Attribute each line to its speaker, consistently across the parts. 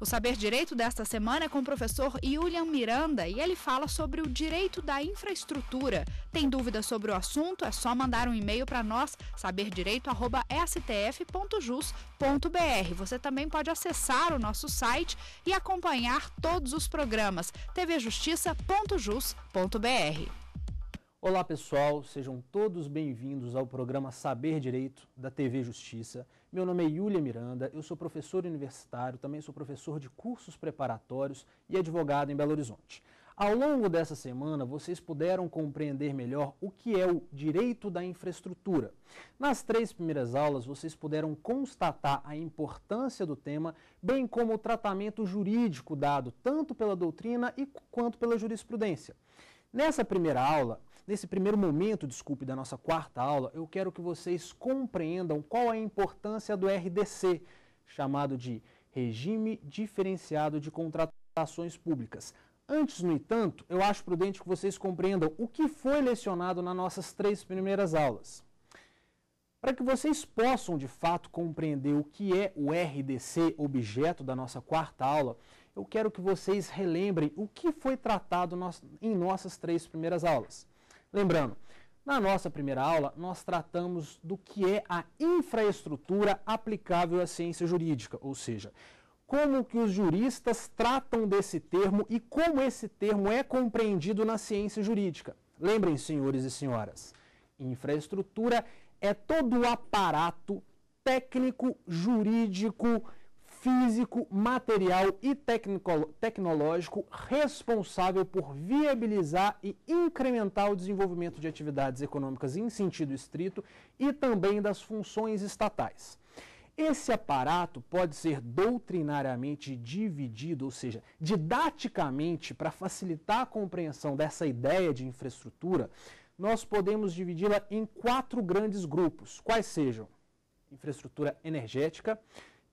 Speaker 1: O Saber Direito desta semana é com o professor Julian Miranda e ele fala sobre o direito da infraestrutura. Tem dúvidas sobre o assunto? É só mandar um e-mail para nós, saberdireito.stf.jus.br. Você também pode acessar o nosso site e acompanhar todos os programas tvjustiça.jus.br. Olá pessoal, sejam todos bem-vindos ao programa Saber Direito da TV Justiça. Meu nome é Yulia Miranda, eu sou professor universitário, também sou professor de cursos preparatórios e advogado em Belo Horizonte. Ao longo dessa semana, vocês puderam compreender melhor o que é o direito da infraestrutura. Nas três primeiras aulas, vocês puderam constatar a importância do tema, bem como o tratamento jurídico dado tanto pela doutrina e quanto pela jurisprudência. Nessa primeira aula, Nesse primeiro momento, desculpe, da nossa quarta aula, eu quero que vocês compreendam qual é a importância do RDC, chamado de Regime Diferenciado de Contratações Públicas. Antes, no entanto, eu acho prudente que vocês compreendam o que foi lecionado nas nossas três primeiras aulas. Para que vocês possam, de fato, compreender o que é o RDC, objeto da nossa quarta aula, eu quero que vocês relembrem o que foi tratado em nossas três primeiras aulas. Lembrando, na nossa primeira aula, nós tratamos do que é a infraestrutura aplicável à ciência jurídica, ou seja, como que os juristas tratam desse termo e como esse termo é compreendido na ciência jurídica. Lembrem, senhores e senhoras, infraestrutura é todo o aparato técnico, jurídico, físico, material e tecnológico responsável por viabilizar e incrementar o desenvolvimento de atividades econômicas em sentido estrito e também das funções estatais. Esse aparato pode ser doutrinariamente dividido, ou seja, didaticamente, para facilitar a compreensão dessa ideia de infraestrutura, nós podemos dividi-la em quatro grandes grupos, quais sejam infraestrutura energética,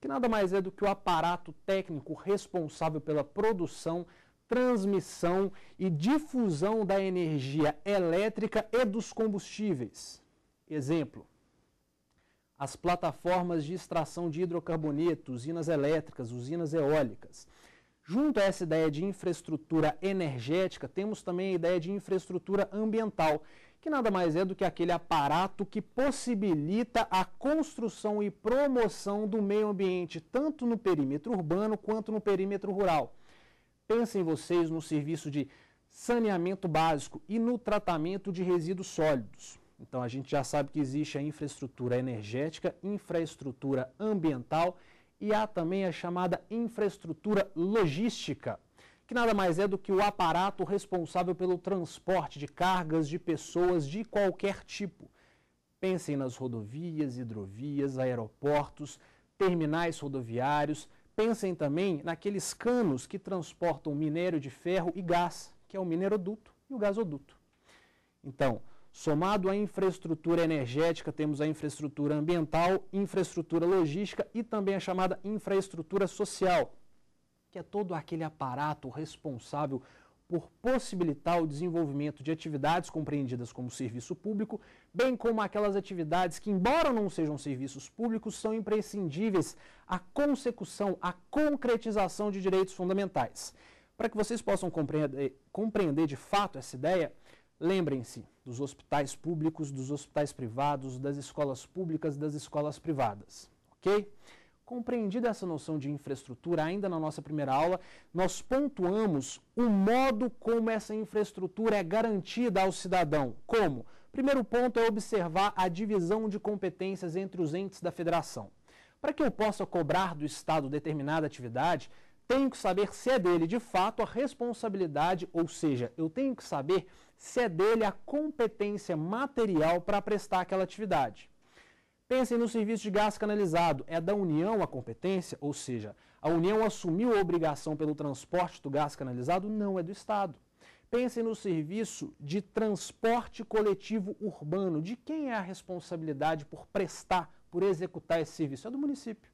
Speaker 1: que nada mais é do que o aparato técnico responsável pela produção, transmissão e difusão da energia elétrica e dos combustíveis. Exemplo: as plataformas de extração de hidrocarbonetos, usinas elétricas, usinas eólicas. Junto a essa ideia de infraestrutura energética, temos também a ideia de infraestrutura ambiental, que nada mais é do que aquele aparato que possibilita a construção e promoção do meio ambiente, tanto no perímetro urbano quanto no perímetro rural. Pensem vocês no serviço de saneamento básico e no tratamento de resíduos sólidos. Então a gente já sabe que existe a infraestrutura energética, infraestrutura ambiental e há também a chamada infraestrutura logística, que nada mais é do que o aparato responsável pelo transporte de cargas de pessoas de qualquer tipo. Pensem nas rodovias, hidrovias, aeroportos, terminais rodoviários. Pensem também naqueles canos que transportam minério de ferro e gás, que é o mineroduto e o gasoduto. Então, somado à infraestrutura energética, temos a infraestrutura ambiental, infraestrutura logística e também a chamada infraestrutura social, que é todo aquele aparato responsável por possibilitar o desenvolvimento de atividades compreendidas como serviço público, bem como aquelas atividades que, embora não sejam serviços públicos, são imprescindíveis à consecução, à concretização de direitos fundamentais. Para que vocês possam compreender, compreender de fato essa ideia, lembrem-se dos hospitais públicos, dos hospitais privados, das escolas públicas, das escolas privadas, ok? Compreendida essa noção de infraestrutura, ainda na nossa primeira aula, nós pontuamos o modo como essa infraestrutura é garantida ao cidadão. Como? Primeiro ponto é observar a divisão de competências entre os entes da federação. Para que eu possa cobrar do Estado determinada atividade, tenho que saber se é dele de fato a responsabilidade, ou seja, eu tenho que saber se é dele a competência material para prestar aquela atividade. Pensem no serviço de gás canalizado. É da União a competência? Ou seja, a União assumiu a obrigação pelo transporte do gás canalizado? Não, é do Estado. Pensem no serviço de transporte coletivo urbano. De quem é a responsabilidade por prestar, por executar esse serviço? É do município.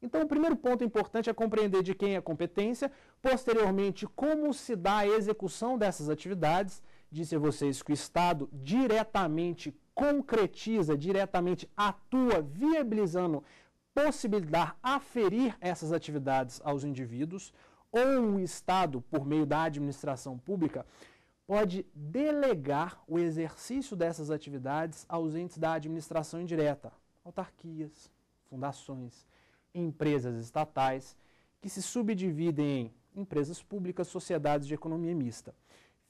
Speaker 1: Então, o primeiro ponto importante é compreender de quem é a competência, posteriormente, como se dá a execução dessas atividades. Disse a vocês que o Estado diretamente concretiza diretamente, atua viabilizando possibilitar aferir essas atividades aos indivíduos, ou o Estado, por meio da administração pública, pode delegar o exercício dessas atividades aos entes da administração indireta, autarquias, fundações, empresas estatais, que se subdividem em empresas públicas, sociedades de economia mista.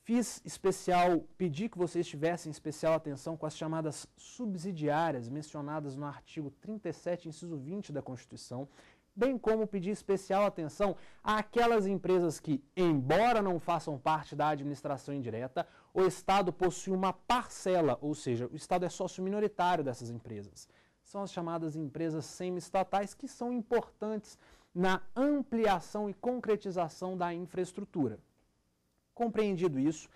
Speaker 1: Fiz especial, pedi que vocês tivessem especial atenção com as chamadas subsidiárias mencionadas no artigo 37, inciso 20 da Constituição, bem como pedir especial atenção àquelas empresas que, embora não façam parte da administração indireta, o Estado possui uma parcela, ou seja, o Estado é sócio minoritário dessas empresas. São as chamadas empresas semi-estatais que são importantes na ampliação e concretização da infraestrutura. Compreendido isso,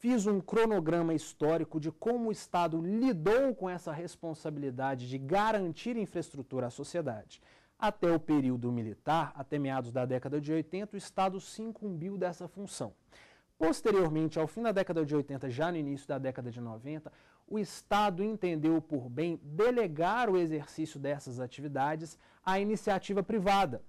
Speaker 1: fiz um cronograma histórico de como o Estado lidou com essa responsabilidade de garantir infraestrutura à sociedade. Até o período militar, até meados da década de 80, o Estado se incumbiu dessa função. Posteriormente, ao fim da década de 80, já no início da década de 90, o Estado entendeu por bem delegar o exercício dessas atividades à iniciativa privada.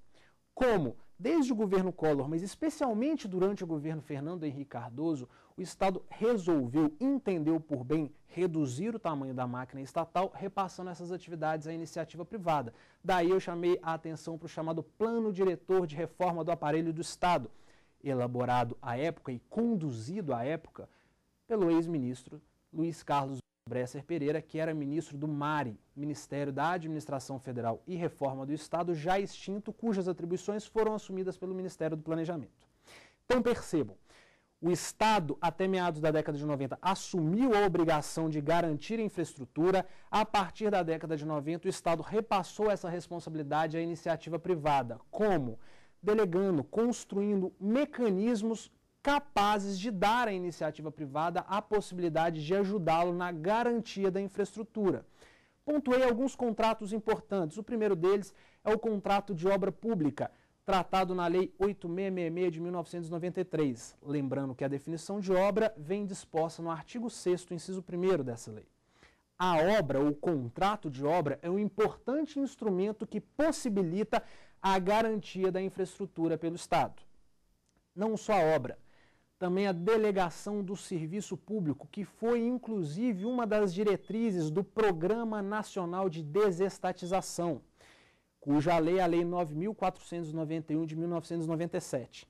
Speaker 1: Como? Desde o governo Collor, mas especialmente durante o governo Fernando Henrique Cardoso, o Estado resolveu, entendeu por bem, reduzir o tamanho da máquina estatal, repassando essas atividades à iniciativa privada. Daí eu chamei a atenção para o chamado Plano Diretor de Reforma do Aparelho do Estado, elaborado à época e conduzido à época pelo ex-ministro Luiz Carlos Bresser Pereira, que era ministro do MARE, Ministério da Administração Federal e Reforma do Estado, já extinto, cujas atribuições foram assumidas pelo Ministério do Planejamento. Então percebam, o Estado, até meados da década de 90, assumiu a obrigação de garantir infraestrutura. A partir da década de 90, o Estado repassou essa responsabilidade à iniciativa privada. Como? Delegando, construindo mecanismos capazes de dar à iniciativa privada a possibilidade de ajudá-lo na garantia da infraestrutura. Pontuei alguns contratos importantes. O primeiro deles é o contrato de obra pública, tratado na Lei 8666 de 1993. Lembrando que a definição de obra vem disposta no artigo 6, inciso 1 dessa lei. A obra ou contrato de obra é um importante instrumento que possibilita a garantia da infraestrutura pelo Estado. Não só a obra, também a delegação do serviço público, que foi inclusive uma das diretrizes do Programa Nacional de Desestatização, cuja lei é a Lei 9491 de 1997.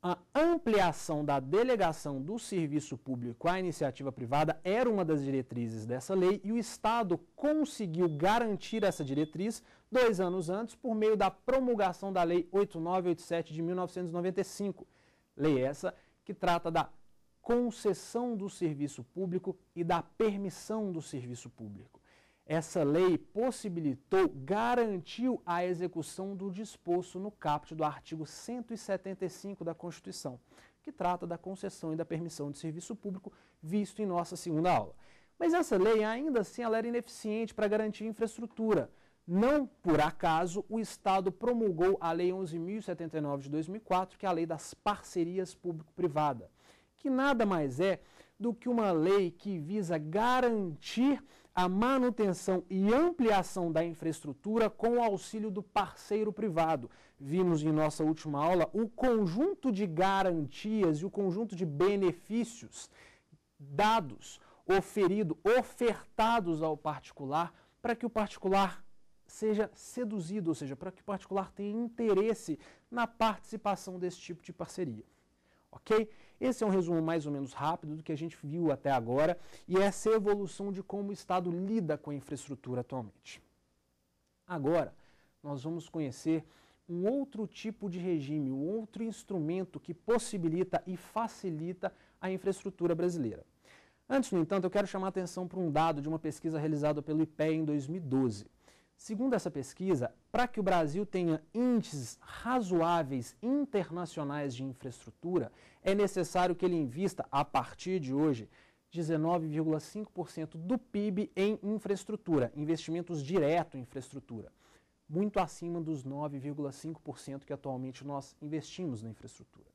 Speaker 1: A ampliação da delegação do serviço público à iniciativa privada era uma das diretrizes dessa lei e o Estado conseguiu garantir essa diretriz dois anos antes por meio da promulgação da Lei 8987 de 1995. Lei essa que trata da concessão do serviço público e da permissão do serviço público. Essa lei possibilitou, garantiu a execução do disposto no caput do artigo 175 da Constituição, que trata da concessão e da permissão de serviço público, visto em nossa segunda aula. Mas essa lei, ainda assim, ela era ineficiente para garantir infraestrutura. Não por acaso, o Estado promulgou a Lei 11.079 de 2004, que é a Lei das Parcerias Público-Privada, que nada mais é do que uma lei que visa garantir a manutenção e ampliação da infraestrutura com o auxílio do parceiro privado. Vimos em nossa última aula o conjunto de garantias e o conjunto de benefícios dados, oferido, ofertados ao particular, para que o particular seja seduzido, ou seja, para que o particular tenha interesse na participação desse tipo de parceria. Ok? Esse é um resumo mais ou menos rápido do que a gente viu até agora e essa é evolução de como o Estado lida com a infraestrutura atualmente. Agora, nós vamos conhecer um outro tipo de regime, um outro instrumento que possibilita e facilita a infraestrutura brasileira. Antes, no entanto, eu quero chamar a atenção para um dado de uma pesquisa realizada pelo IPE em 2012. Segundo essa pesquisa, para que o Brasil tenha índices razoáveis internacionais de infraestrutura, é necessário que ele invista, a partir de hoje, 19,5% do PIB em infraestrutura, investimentos direto em infraestrutura, muito acima dos 9,5% que atualmente nós investimos na infraestrutura.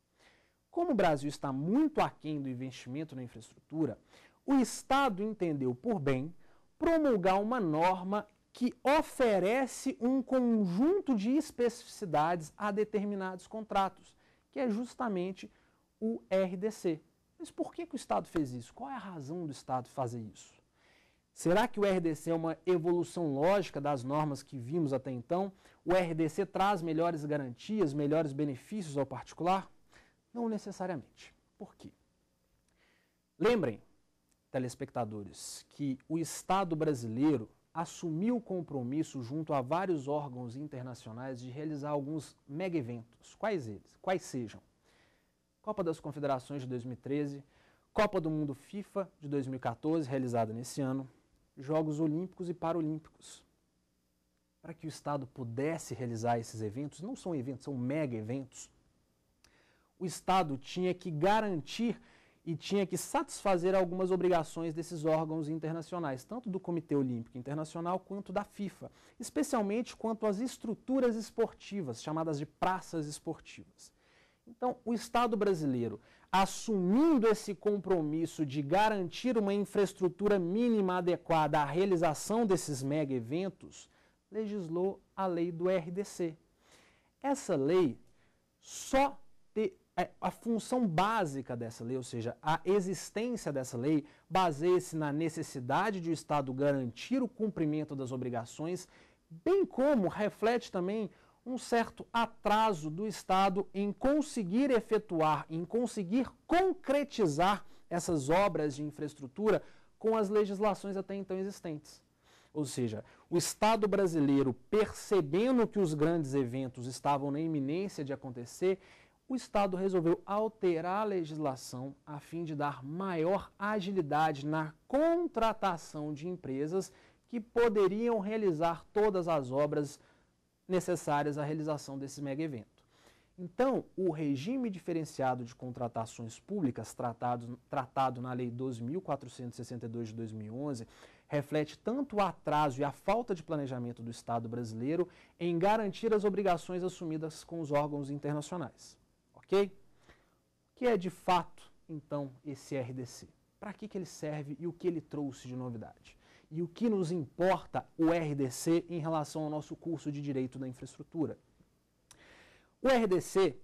Speaker 1: Como o Brasil está muito aquém do investimento na infraestrutura, o Estado entendeu por bem promulgar uma norma que oferece um conjunto de especificidades a determinados contratos, que é justamente o RDC. Mas por que, que o Estado fez isso? Qual é a razão do Estado fazer isso? Será que o RDC é uma evolução lógica das normas que vimos até então? O RDC traz melhores garantias, melhores benefícios ao particular? Não necessariamente. Por quê? Lembrem, telespectadores, que o Estado brasileiro assumiu o compromisso junto a vários órgãos internacionais de realizar alguns mega eventos, quais eles, quais sejam. Copa das Confederações de 2013, Copa do Mundo FIFA de 2014, realizada nesse ano, Jogos Olímpicos e Paralímpicos. Para que o Estado pudesse realizar esses eventos, não são eventos, são mega eventos, o Estado tinha que garantir e tinha que satisfazer algumas obrigações desses órgãos internacionais, tanto do Comitê Olímpico Internacional quanto da FIFA, especialmente quanto às estruturas esportivas, chamadas de praças esportivas. Então, o Estado brasileiro, assumindo esse compromisso de garantir uma infraestrutura mínima adequada à realização desses mega eventos, legislou a lei do RDC. Essa lei só te é, a função básica dessa lei, ou seja, a existência dessa lei, baseia-se na necessidade de o Estado garantir o cumprimento das obrigações, bem como reflete também um certo atraso do Estado em conseguir efetuar, em conseguir concretizar essas obras de infraestrutura com as legislações até então existentes. Ou seja, o Estado brasileiro, percebendo que os grandes eventos estavam na iminência de acontecer, o Estado resolveu alterar a legislação a fim de dar maior agilidade na contratação de empresas que poderiam realizar todas as obras necessárias à realização desse mega evento. Então, o regime diferenciado de contratações públicas tratado, tratado na Lei 12.462 de 2011 reflete tanto o atraso e a falta de planejamento do Estado brasileiro em garantir as obrigações assumidas com os órgãos internacionais. Ok? O que é de fato, então, esse RDC? Para que, que ele serve e o que ele trouxe de novidade? E o que nos importa o RDC em relação ao nosso curso de Direito da Infraestrutura? O RDC,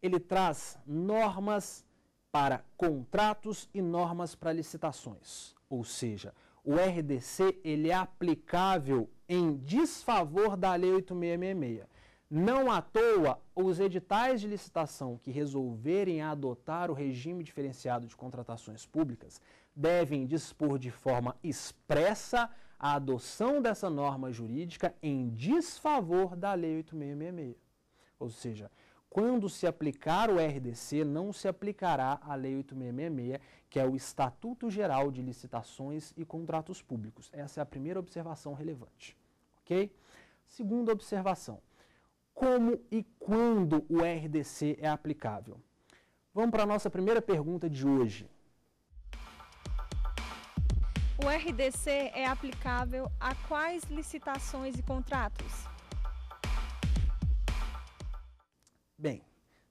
Speaker 1: ele traz normas para contratos e normas para licitações. Ou seja, o RDC ele é aplicável em desfavor da Lei 8666. Não à toa, os editais de licitação que resolverem adotar o regime diferenciado de contratações públicas devem dispor de forma expressa a adoção dessa norma jurídica em desfavor da Lei 8666. Ou seja, quando se aplicar o RDC, não se aplicará a Lei 8666, que é o Estatuto Geral de Licitações e Contratos Públicos. Essa é a primeira observação relevante. Ok? Segunda observação como e quando o RDC é aplicável? Vamos para a nossa primeira pergunta de hoje. O RDC é aplicável a quais licitações e contratos? Bem,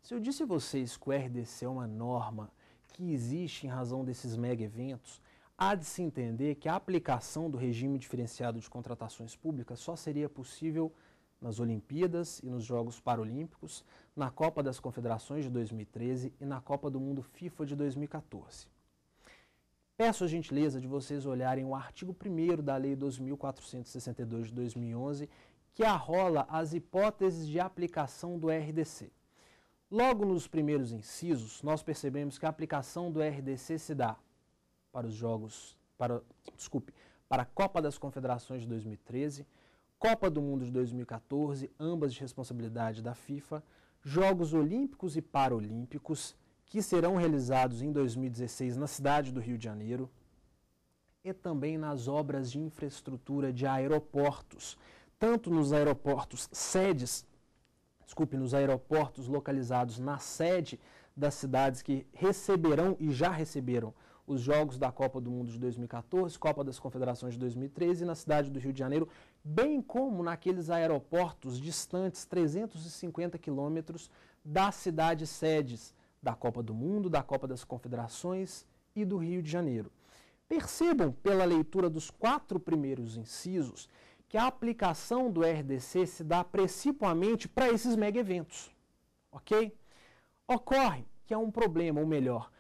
Speaker 1: se eu disse a vocês que o RDC é uma norma que existe em razão desses mega eventos, há de se entender que a aplicação do regime diferenciado de contratações públicas só seria possível nas Olimpíadas e nos Jogos Paralímpicos, na Copa das Confederações de 2013 e na Copa do Mundo FIFA de 2014. Peço a gentileza de vocês olharem o artigo 1 da Lei 2462 de 2011, que arrola as hipóteses de aplicação do RDC. Logo nos primeiros incisos, nós percebemos que a aplicação do RDC se dá para os jogos, para, desculpe, para a Copa das Confederações de 2013, Copa do Mundo de 2014, ambas de responsabilidade da FIFA, Jogos Olímpicos e Paralímpicos, que serão realizados em 2016 na cidade do Rio de Janeiro, e também nas obras de infraestrutura de aeroportos, tanto nos aeroportos sedes, desculpe, nos aeroportos localizados na sede das cidades que receberão e já receberam os jogos da Copa do Mundo de 2014, Copa das Confederações de 2013 e na cidade do Rio de Janeiro bem como naqueles aeroportos distantes 350 quilômetros das cidades sedes da Copa do Mundo, da Copa das Confederações e do Rio de Janeiro. Percebam, pela leitura dos quatro primeiros incisos, que a aplicação do RDC se dá principalmente para esses mega eventos, ok? Ocorre que é um problema, ou melhor,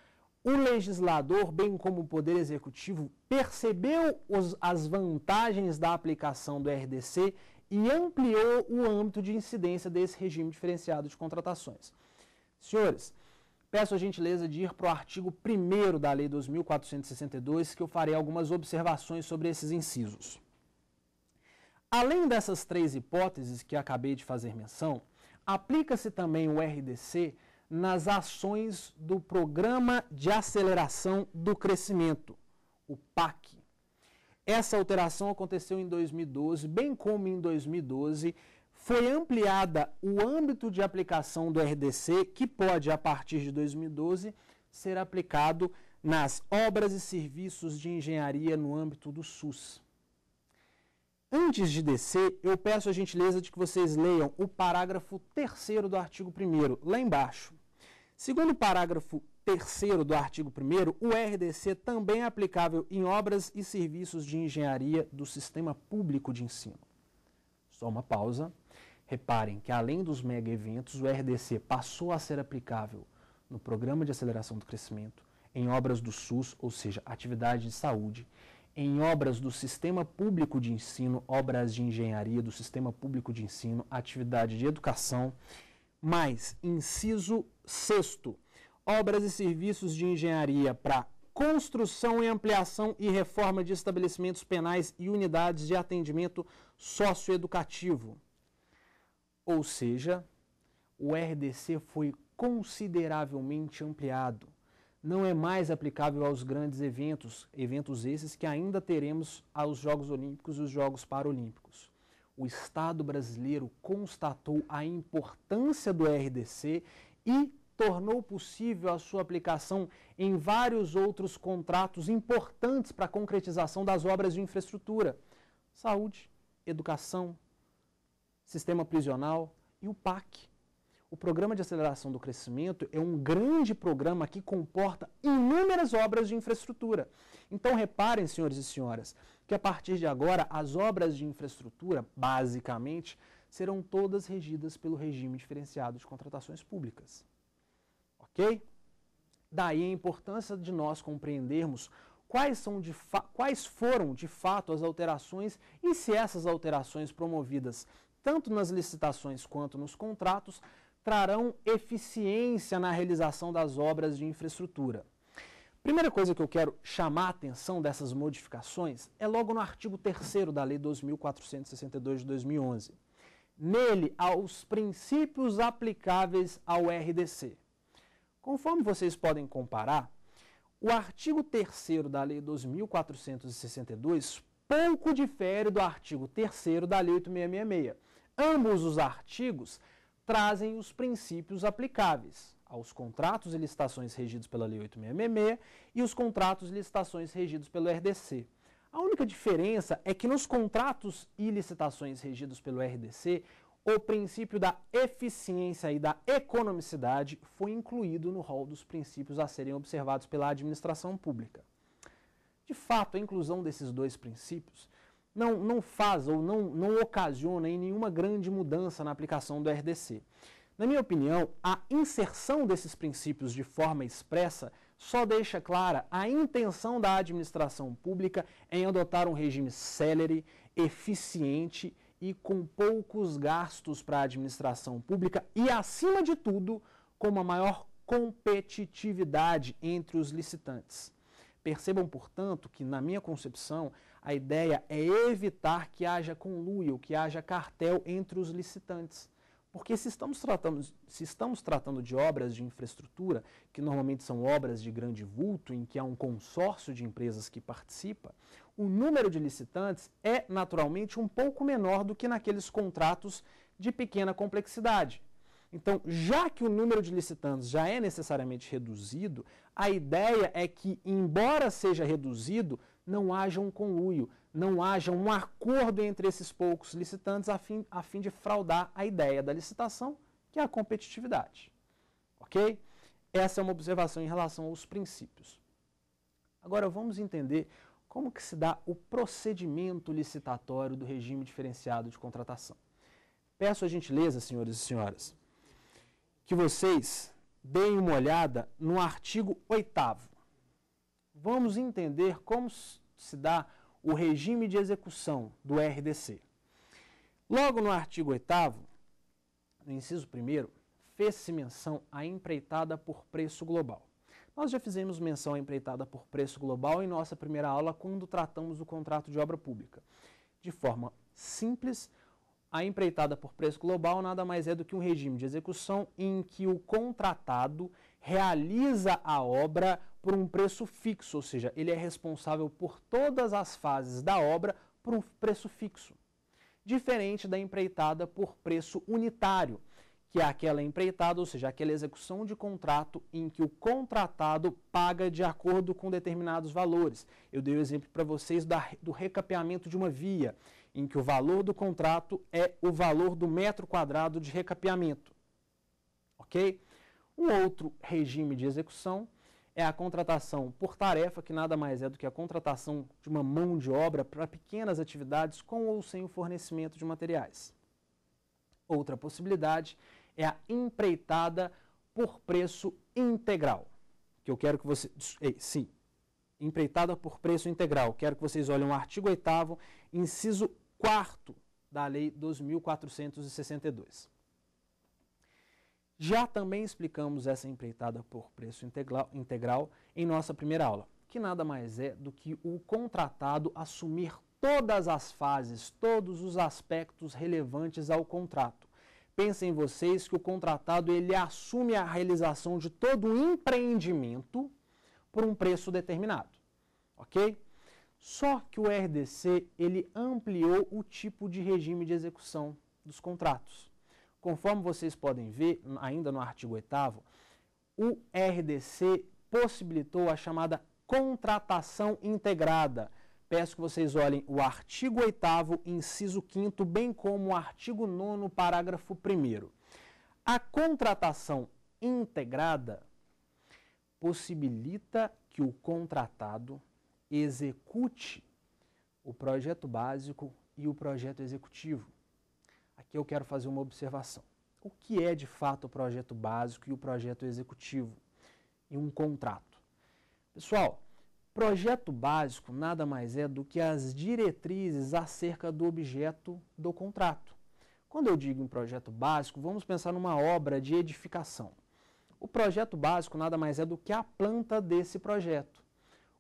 Speaker 1: o legislador, bem como o Poder Executivo, percebeu os, as vantagens da aplicação do RDC e ampliou o âmbito de incidência desse regime diferenciado de contratações. Senhores, peço a gentileza de ir para o artigo 1 da Lei 2462, que eu farei algumas observações sobre esses incisos. Além dessas três hipóteses que acabei de fazer menção, aplica-se também o RDC nas ações do Programa de Aceleração do Crescimento, o PAC. Essa alteração aconteceu em 2012, bem como em 2012 foi ampliada o âmbito de aplicação do RDC, que pode, a partir de 2012, ser aplicado nas obras e serviços de engenharia no âmbito do SUS. Antes de descer, eu peço a gentileza de que vocês leiam o parágrafo 3 do artigo 1 lá embaixo. Segundo o parágrafo 3 do artigo 1, o RDC também é aplicável em obras e serviços de engenharia do sistema público de ensino. Só uma pausa. Reparem que, além dos mega eventos, o RDC passou a ser aplicável no Programa de Aceleração do Crescimento, em obras do SUS, ou seja, atividade de saúde, em obras do sistema público de ensino, obras de engenharia do sistema público de ensino, atividade de educação, mais inciso Sexto, obras e serviços de engenharia para construção e ampliação e reforma de estabelecimentos penais e unidades de atendimento socioeducativo. Ou seja, o RDC foi consideravelmente ampliado. Não é mais aplicável aos grandes eventos, eventos esses que ainda teremos aos Jogos Olímpicos e os Jogos Paralímpicos. O Estado brasileiro constatou a importância do RDC e tornou possível a sua aplicação em vários outros contratos importantes para a concretização das obras de infraestrutura: saúde, educação, sistema prisional e o PAC. O Programa de Aceleração do Crescimento é um grande programa que comporta inúmeras obras de infraestrutura. Então, reparem, senhores e senhoras, que a partir de agora as obras de infraestrutura, basicamente, serão todas regidas pelo regime diferenciado de contratações públicas. Ok? Daí a importância de nós compreendermos quais, são de quais foram de fato as alterações e se essas alterações promovidas tanto nas licitações quanto nos contratos trarão eficiência na realização das obras de infraestrutura. Primeira coisa que eu quero chamar a atenção dessas modificações é logo no artigo 3 da Lei 2462 de 2011. Nele, aos princípios aplicáveis ao RDC. Conforme vocês podem comparar, o artigo 3 da Lei 2462 pouco difere do artigo 3 da Lei 8666. Ambos os artigos trazem os princípios aplicáveis aos contratos e licitações regidos pela Lei 8666 e os contratos e licitações regidos pelo RDC. A única diferença é que nos contratos e licitações regidos pelo RDC, o princípio da eficiência e da economicidade foi incluído no rol dos princípios a serem observados pela administração pública. De fato, a inclusão desses dois princípios não, não faz ou não, não ocasiona em nenhuma grande mudança na aplicação do RDC. Na minha opinião, a inserção desses princípios de forma expressa só deixa clara a intenção da administração pública em adotar um regime célere, eficiente e com poucos gastos para a administração pública e, acima de tudo, com uma maior competitividade entre os licitantes. Percebam, portanto, que, na minha concepção, a ideia é evitar que haja conluio, que haja cartel entre os licitantes. Porque se estamos, tratando, se estamos tratando de obras de infraestrutura, que normalmente são obras de grande vulto, em que há um consórcio de empresas que participa, o número de licitantes é naturalmente um pouco menor do que naqueles contratos de pequena complexidade. Então, já que o número de licitantes já é necessariamente reduzido, a ideia é que, embora seja reduzido, não haja um conluio, não haja um acordo entre esses poucos licitantes a fim, a fim de fraudar a ideia da licitação, que é a competitividade. Ok? Essa é uma observação em relação aos princípios. Agora vamos entender como que se dá o procedimento licitatório do regime diferenciado de contratação. Peço a gentileza, senhores e senhoras, que vocês deem uma olhada no artigo 8 vamos entender como se dá o regime de execução do RDC. Logo no artigo 8 no inciso 1 fez-se menção à empreitada por preço global. Nós já fizemos menção à empreitada por preço global em nossa primeira aula quando tratamos do contrato de obra pública. De forma simples, a empreitada por preço global nada mais é do que um regime de execução em que o contratado realiza a obra por um preço fixo, ou seja, ele é responsável por todas as fases da obra por um preço fixo. Diferente da empreitada por preço unitário, que é aquela empreitada, ou seja, aquela execução de contrato em que o contratado paga de acordo com determinados valores. Eu dei o um exemplo para vocês da, do recapeamento de uma via, em que o valor do contrato é o valor do metro quadrado de recapeamento. Ok? Um outro regime de execução é a contratação por tarefa, que nada mais é do que a contratação de uma mão de obra para pequenas atividades com ou sem o fornecimento de materiais. Outra possibilidade é a empreitada por preço integral, que eu quero que você... Ei, é, sim, empreitada por preço integral. Quero que vocês olhem o artigo 8 inciso 4 da Lei 2462. Já também explicamos essa empreitada por preço integral, em nossa primeira aula, que nada mais é do que o contratado assumir todas as fases, todos os aspectos relevantes ao contrato. Pensem vocês que o contratado ele assume a realização de todo o empreendimento por um preço determinado, ok? Só que o RDC ele ampliou o tipo de regime de execução dos contratos. Conforme vocês podem ver, ainda no artigo 8 o RDC possibilitou a chamada contratação integrada. Peço que vocês olhem o artigo 8 inciso 5 bem como o artigo 9 parágrafo 1 A contratação integrada possibilita que o contratado execute o projeto básico e o projeto executivo que eu quero fazer uma observação. O que é de fato o projeto básico e o projeto executivo e um contrato? Pessoal, projeto básico nada mais é do que as diretrizes acerca do objeto do contrato. Quando eu digo um projeto básico, vamos pensar numa obra de edificação. O projeto básico nada mais é do que a planta desse projeto.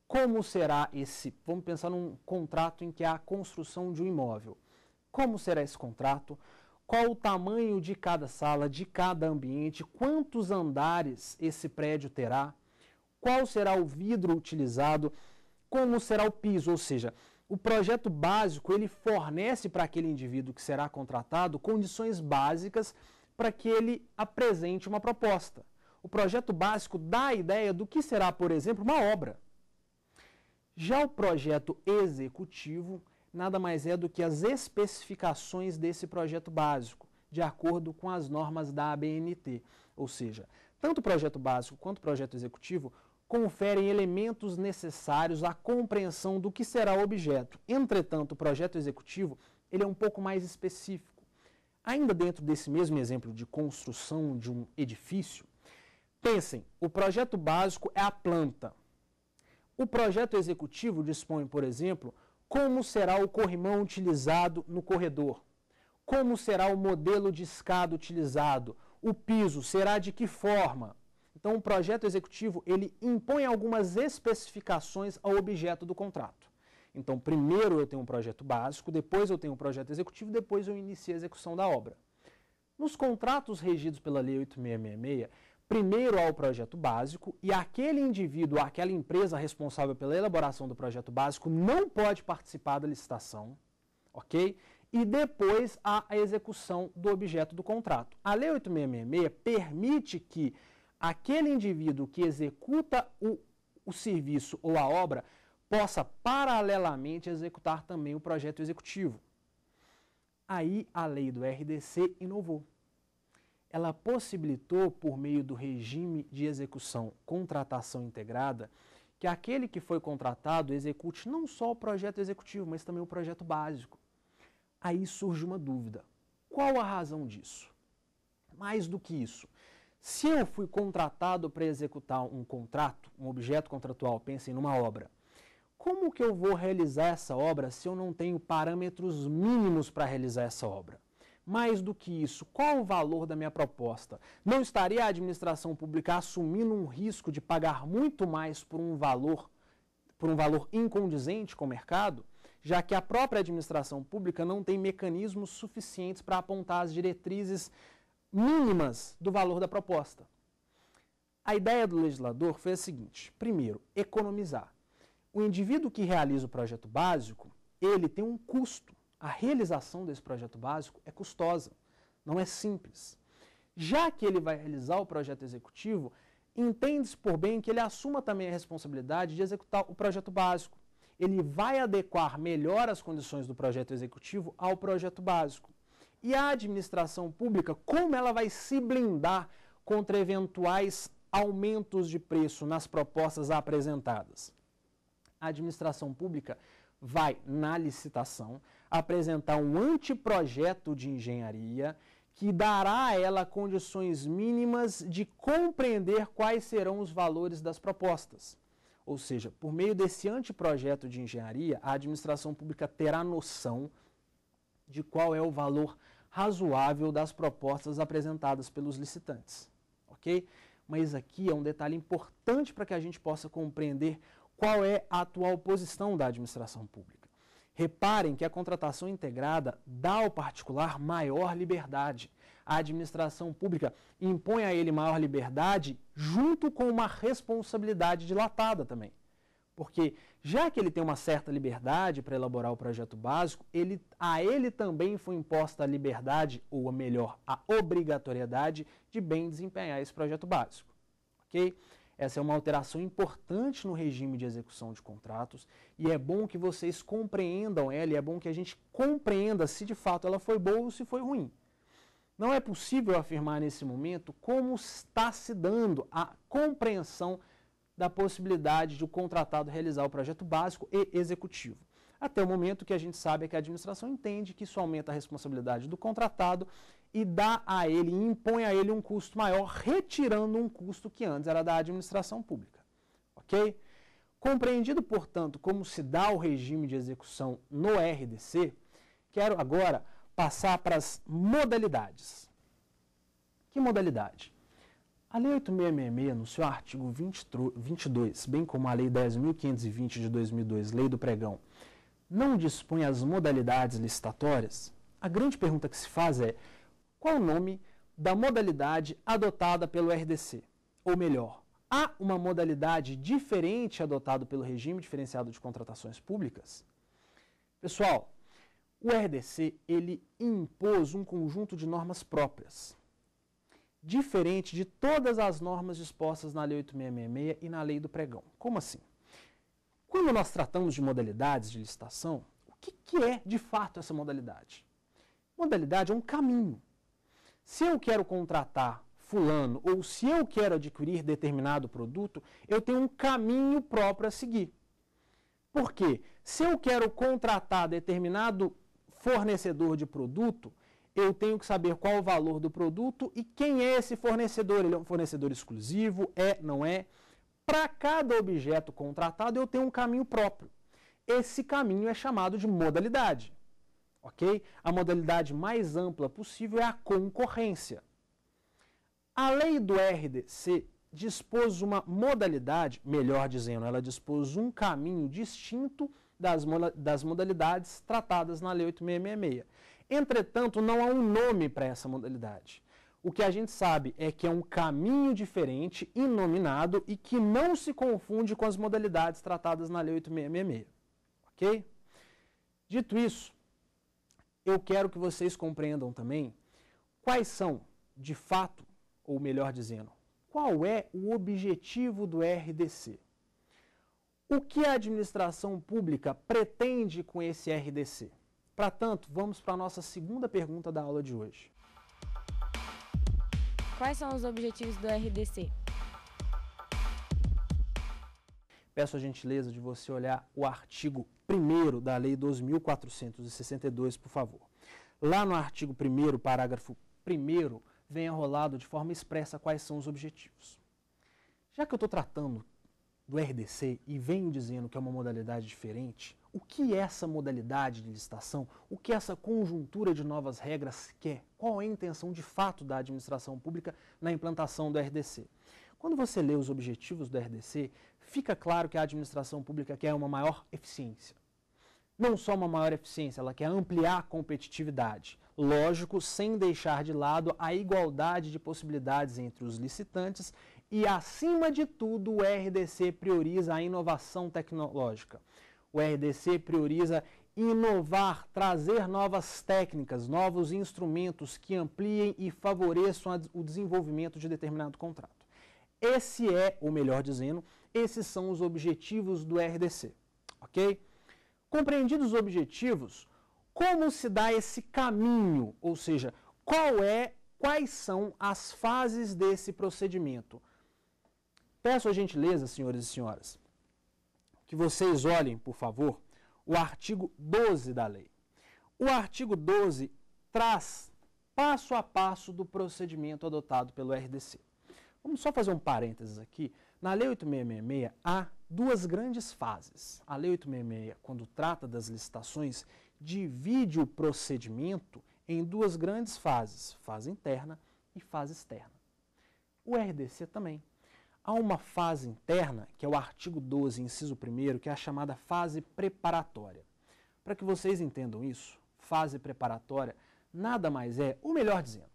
Speaker 1: Como será esse? Vamos pensar num contrato em que há é a construção de um imóvel. Como será esse contrato? qual o tamanho de cada sala, de cada ambiente, quantos andares esse prédio terá, qual será o vidro utilizado, como será o piso, ou seja, o projeto básico ele fornece para aquele indivíduo que será contratado condições básicas para que ele apresente uma proposta. O projeto básico dá a ideia do que será, por exemplo, uma obra. Já o projeto executivo nada mais é do que as especificações desse projeto básico, de acordo com as normas da ABNT. Ou seja, tanto o projeto básico quanto o projeto executivo conferem elementos necessários à compreensão do que será o objeto. Entretanto, o projeto executivo ele é um pouco mais específico. Ainda dentro desse mesmo exemplo de construção de um edifício, pensem, o projeto básico é a planta. O projeto executivo dispõe, por exemplo, como será o corrimão utilizado no corredor? Como será o modelo de escada utilizado? O piso será de que forma? Então, o projeto executivo ele impõe algumas especificações ao objeto do contrato. Então, primeiro eu tenho um projeto básico, depois eu tenho um projeto executivo, depois eu inicio a execução da obra. Nos contratos regidos pela Lei 8666, primeiro ao projeto básico e aquele indivíduo, aquela empresa responsável pela elaboração do projeto básico não pode participar da licitação, ok? E depois a execução do objeto do contrato. A Lei 8666 permite que aquele indivíduo que executa o, o serviço ou a obra possa paralelamente executar também o projeto executivo. Aí a lei do RDC inovou ela possibilitou, por meio do regime de execução contratação integrada, que aquele que foi contratado execute não só o projeto executivo, mas também o projeto básico. Aí surge uma dúvida: qual a razão disso? Mais do que isso, se eu fui contratado para executar um contrato, um objeto contratual, pensem numa obra, como que eu vou realizar essa obra se eu não tenho parâmetros mínimos para realizar essa obra? Mais do que isso, qual o valor da minha proposta? Não estaria a administração pública assumindo um risco de pagar muito mais por um valor, por um valor incondizente com o mercado? já que a própria administração pública não tem mecanismos suficientes para apontar as diretrizes mínimas do valor da proposta. A ideia do legislador foi a seguinte: primeiro, economizar. O indivíduo que realiza o projeto básico, ele tem um custo a realização desse projeto básico é custosa, não é simples. Já que ele vai realizar o projeto executivo, entende-se por bem que ele assuma também a responsabilidade de executar o projeto básico. Ele vai adequar melhor as condições do projeto executivo ao projeto básico. E a administração pública, como ela vai se blindar contra eventuais aumentos de preço nas propostas apresentadas? A administração pública vai na licitação apresentar um anteprojeto de engenharia que dará a ela condições mínimas de compreender quais serão os valores das propostas. Ou seja, por meio desse anteprojeto de engenharia, a administração pública terá noção de qual é o valor razoável das propostas apresentadas pelos licitantes. Ok? Mas aqui é um detalhe importante para que a gente possa compreender qual é a atual posição da administração pública. Reparem que a contratação integrada dá ao particular maior liberdade. A administração pública impõe a ele maior liberdade junto com uma responsabilidade dilatada também. Porque já que ele tem uma certa liberdade para elaborar o projeto básico, ele, a ele também foi imposta a liberdade, ou melhor, a obrigatoriedade de bem desempenhar esse projeto básico. ok? Essa é uma alteração importante no regime de execução de contratos e é bom que vocês compreendam ela e é bom que a gente compreenda se de fato ela foi boa ou se foi ruim. Não é possível afirmar nesse momento como está se dando a compreensão da possibilidade de o contratado realizar o projeto básico e executivo. Até o momento que a gente sabe é que a administração entende que isso aumenta a responsabilidade do contratado e dá a ele, impõe a ele um custo maior, retirando um custo que antes era da administração pública. Ok? Compreendido, portanto, como se dá o regime de execução no RDC, quero agora passar para as modalidades. Que modalidade? A Lei 8666, no seu artigo 20, 22, bem como a Lei 10.520 de 2002, Lei do Pregão, não dispõe as modalidades licitatórias? A grande pergunta que se faz é: qual o nome da modalidade adotada pelo RDC. Ou melhor, há uma modalidade diferente adotada pelo regime diferenciado de contratações públicas? Pessoal, o RDC ele impôs um conjunto de normas próprias, diferente de todas as normas dispostas na Lei 8666 e na Lei do Pregão. Como assim? Quando nós tratamos de modalidades de licitação, o que, que é de fato essa modalidade? Modalidade é um caminho, se eu quero contratar fulano ou se eu quero adquirir determinado produto, eu tenho um caminho próprio a seguir. Por quê? Se eu quero contratar determinado fornecedor de produto, eu tenho que saber qual o valor do produto e quem é esse fornecedor. Ele é um fornecedor exclusivo? É, não é? Para cada objeto contratado, eu tenho um caminho próprio. Esse caminho é chamado de modalidade ok? A modalidade mais ampla possível é a concorrência. A lei do RDC dispôs uma modalidade, melhor dizendo, ela dispôs um caminho distinto das, das modalidades tratadas na Lei 8666. Entretanto, não há um nome para essa modalidade. O que a gente sabe é que é um caminho diferente, inominado e que não se confunde com as modalidades tratadas na Lei 8666. Ok? Dito isso, eu quero que vocês compreendam também quais são, de fato, ou melhor dizendo, qual é o objetivo do RDC. O que a administração pública pretende com esse RDC? Para tanto, vamos para a nossa segunda pergunta da aula de hoje. Quais são os objetivos do RDC? Peço a gentileza de você olhar o artigo 1 da Lei 2.462, por favor. Lá no artigo 1, parágrafo 1, vem enrolado de forma expressa quais são os objetivos. Já que eu estou tratando do RDC e venho dizendo que é uma modalidade diferente, o que é essa modalidade de licitação, o que essa conjuntura de novas regras quer? Qual é a intenção de fato da administração pública na implantação do RDC? Quando você lê os objetivos do RDC, fica claro que a administração pública quer uma maior eficiência. Não só uma maior eficiência, ela quer ampliar a competitividade. Lógico, sem deixar de lado a igualdade de possibilidades entre os licitantes e, acima de tudo, o RDC prioriza a inovação tecnológica. O RDC prioriza inovar, trazer novas técnicas, novos instrumentos que ampliem e favoreçam o desenvolvimento de determinado contrato. Esse é, ou melhor dizendo, esses são os objetivos do RDC, ok? Compreendidos os objetivos, como se dá esse caminho, ou seja, qual é, quais são as fases desse procedimento? Peço a gentileza, senhores e senhoras, que vocês olhem, por favor, o artigo 12 da lei. O artigo 12 traz passo a passo do procedimento adotado pelo RDC. Vamos só fazer um parênteses aqui. Na Lei 8666 há duas grandes fases. A Lei 866, quando trata das licitações, divide o procedimento em duas grandes fases, fase interna e fase externa. O RDC também. Há uma fase interna, que é o artigo 12, inciso 1, que é a chamada fase preparatória. Para que vocês entendam isso, fase preparatória nada mais é, ou melhor dizendo,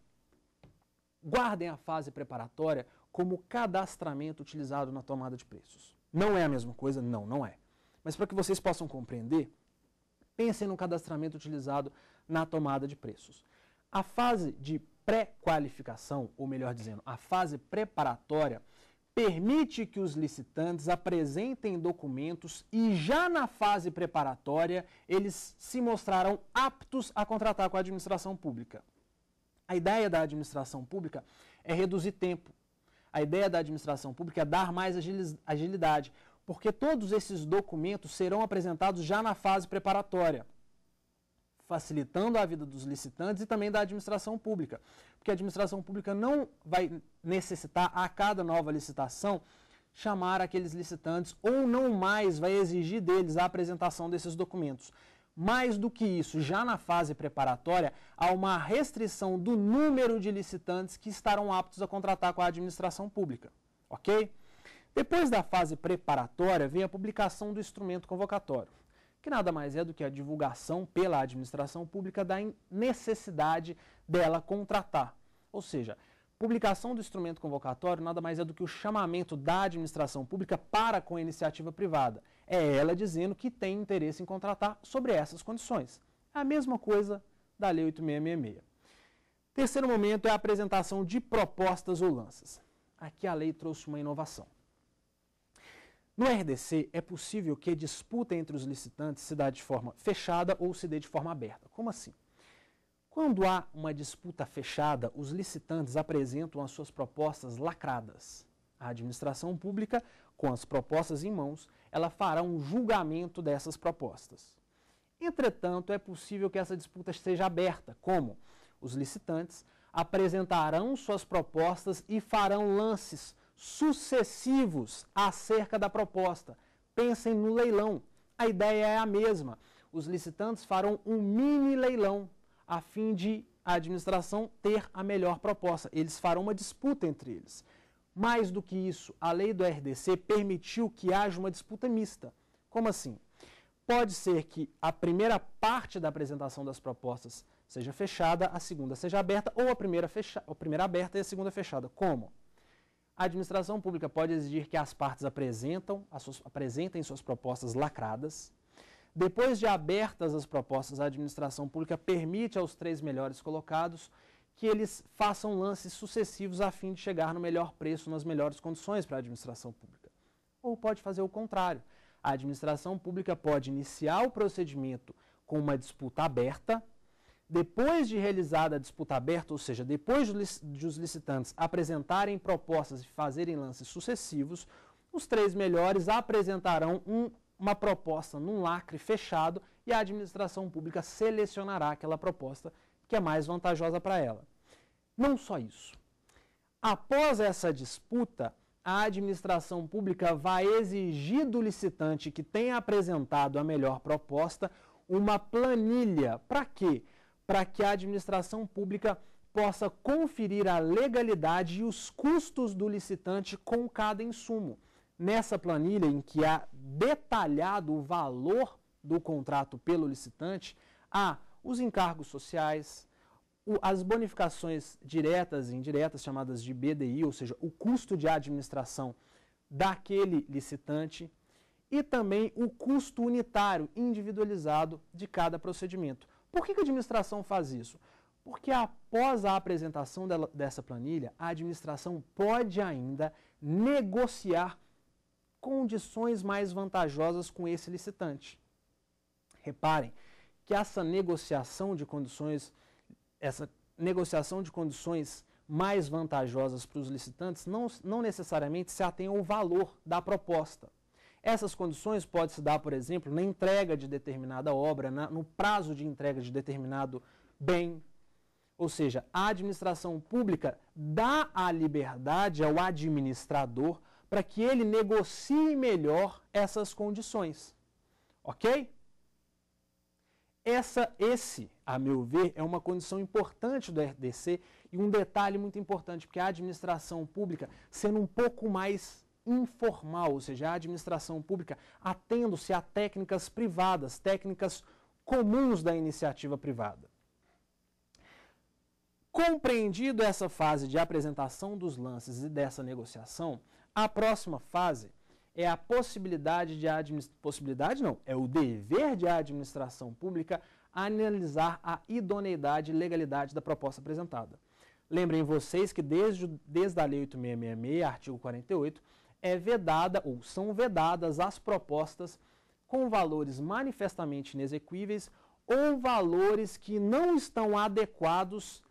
Speaker 1: guardem a fase preparatória como cadastramento utilizado na tomada de preços. Não é a mesma coisa? Não, não é. Mas para que vocês possam compreender, pensem no cadastramento utilizado na tomada de preços. A fase de pré-qualificação, ou melhor dizendo, a fase preparatória, permite que os licitantes apresentem documentos e já na fase preparatória eles se mostrarão aptos a contratar com a administração pública. A ideia da administração pública é reduzir tempo, a ideia da administração pública é dar mais agilidade, porque todos esses documentos serão apresentados já na fase preparatória, facilitando a vida dos licitantes e também da administração pública. Porque a administração pública não vai necessitar, a cada nova licitação, chamar aqueles licitantes ou não mais vai exigir deles a apresentação desses documentos. Mais do que isso, já na fase preparatória, há uma restrição do número de licitantes que estarão aptos a contratar com a administração pública. Ok? Depois da fase preparatória, vem a publicação do instrumento convocatório, que nada mais é do que a divulgação pela administração pública da necessidade dela contratar. Ou seja, Publicação do instrumento convocatório nada mais é do que o chamamento da administração pública para com a iniciativa privada. É ela dizendo que tem interesse em contratar sobre essas condições. É A mesma coisa da Lei 8666. Terceiro momento é a apresentação de propostas ou lanças. Aqui a lei trouxe uma inovação. No RDC, é possível que a disputa entre os licitantes se dê de forma fechada ou se dê de forma aberta. Como assim? Quando há uma disputa fechada, os licitantes apresentam as suas propostas lacradas. A administração pública, com as propostas em mãos, ela fará um julgamento dessas propostas. Entretanto, é possível que essa disputa esteja aberta, como os licitantes apresentarão suas propostas e farão lances sucessivos acerca da proposta. Pensem no leilão. A ideia é a mesma. Os licitantes farão um mini leilão a fim de a administração ter a melhor proposta. Eles farão uma disputa entre eles. Mais do que isso, a lei do RDC permitiu que haja uma disputa mista. Como assim? Pode ser que a primeira parte da apresentação das propostas seja fechada, a segunda seja aberta, ou a primeira, fecha, a primeira aberta e a segunda fechada. Como? A administração pública pode exigir que as partes apresentam, as suas, apresentem suas propostas lacradas, depois de abertas as propostas, a administração pública permite aos três melhores colocados que eles façam lances sucessivos a fim de chegar no melhor preço, nas melhores condições para a administração pública. Ou pode fazer o contrário. A administração pública pode iniciar o procedimento com uma disputa aberta, depois de realizada a disputa aberta, ou seja, depois de os licitantes apresentarem propostas e fazerem lances sucessivos, os três melhores apresentarão um uma proposta num lacre fechado e a administração pública selecionará aquela proposta que é mais vantajosa para ela. Não só isso. Após essa disputa, a administração pública vai exigir do licitante que tenha apresentado a melhor proposta uma planilha. Para quê? Para que a administração pública possa conferir a legalidade e os custos do licitante com cada insumo nessa planilha em que há detalhado o valor do contrato pelo licitante, há os encargos sociais, as bonificações diretas e indiretas, chamadas de BDI, ou seja, o custo de administração daquele licitante, e também o custo unitário individualizado de cada procedimento. Por que a administração faz isso? Porque após a apresentação dessa planilha, a administração pode ainda negociar condições mais vantajosas com esse licitante. Reparem que essa negociação de condições, essa negociação de condições mais vantajosas para os licitantes não, não necessariamente se atém ao valor da proposta. Essas condições podem se dar, por exemplo, na entrega de determinada obra, na, no prazo de entrega de determinado bem. Ou seja, a administração pública dá a liberdade ao administrador para que ele negocie melhor essas condições. Ok? Essa, esse, a meu ver, é uma condição importante do RDC e um detalhe muito importante, porque a administração pública, sendo um pouco mais informal, ou seja, a administração pública atendo-se a técnicas privadas, técnicas comuns da iniciativa privada. Compreendido essa fase de apresentação dos lances e dessa negociação, a próxima fase é a possibilidade de possibilidade não, é o dever de administração pública analisar a idoneidade e legalidade da proposta apresentada. Lembrem vocês que desde, desde a Lei 8666, artigo 48, é vedada ou são vedadas as propostas com valores manifestamente inexequíveis ou valores que não estão adequados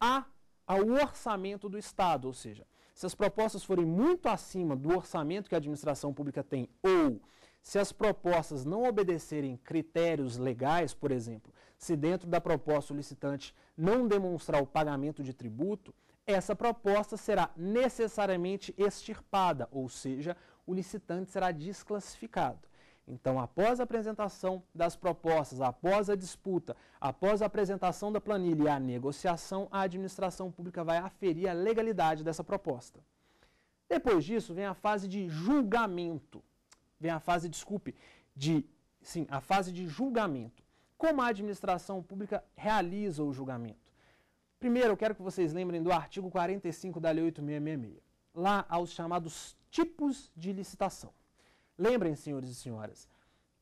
Speaker 1: a, ao orçamento do Estado, ou seja, se as propostas forem muito acima do orçamento que a administração pública tem, ou se as propostas não obedecerem critérios legais, por exemplo, se dentro da proposta o licitante não demonstrar o pagamento de tributo, essa proposta será necessariamente extirpada, ou seja, o licitante será desclassificado. Então, após a apresentação das propostas, após a disputa, após a apresentação da planilha e a negociação, a administração pública vai aferir a legalidade dessa proposta. Depois disso, vem a fase de julgamento. Vem a fase, desculpe, de sim, a fase de julgamento. Como a administração pública realiza o julgamento? Primeiro, eu quero que vocês lembrem do artigo 45 da Lei 8666, lá aos chamados tipos de licitação. Lembrem, senhores e senhoras,